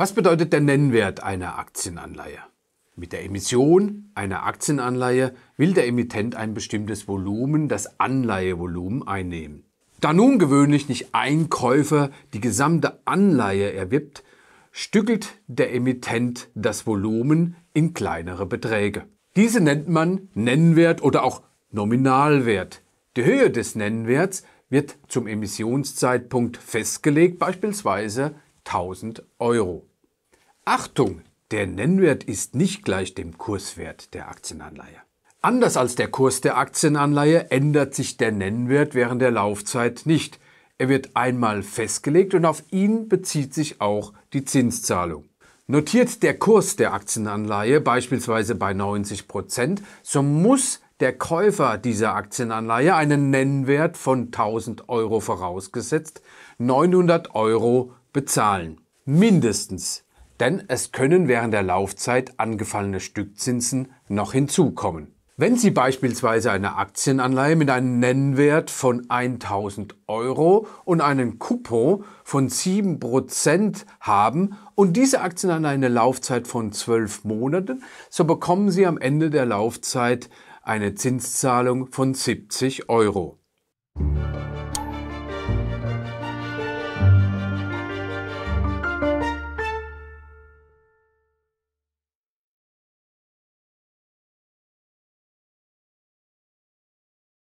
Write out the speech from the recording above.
Was bedeutet der Nennwert einer Aktienanleihe? Mit der Emission einer Aktienanleihe will der Emittent ein bestimmtes Volumen, das Anleihevolumen, einnehmen. Da nun gewöhnlich nicht ein Käufer die gesamte Anleihe erwirbt, stückelt der Emittent das Volumen in kleinere Beträge. Diese nennt man Nennwert oder auch Nominalwert. Die Höhe des Nennwerts wird zum Emissionszeitpunkt festgelegt, beispielsweise 1000 Euro. Achtung, der Nennwert ist nicht gleich dem Kurswert der Aktienanleihe. Anders als der Kurs der Aktienanleihe ändert sich der Nennwert während der Laufzeit nicht. Er wird einmal festgelegt und auf ihn bezieht sich auch die Zinszahlung. Notiert der Kurs der Aktienanleihe beispielsweise bei 90 Prozent, so muss der Käufer dieser Aktienanleihe einen Nennwert von 1000 Euro vorausgesetzt 900 Euro bezahlen. Mindestens denn es können während der Laufzeit angefallene Stückzinsen noch hinzukommen. Wenn Sie beispielsweise eine Aktienanleihe mit einem Nennwert von 1000 Euro und einen Coupon von 7% haben und diese Aktienanleihe eine Laufzeit von 12 Monaten, so bekommen Sie am Ende der Laufzeit eine Zinszahlung von 70 Euro.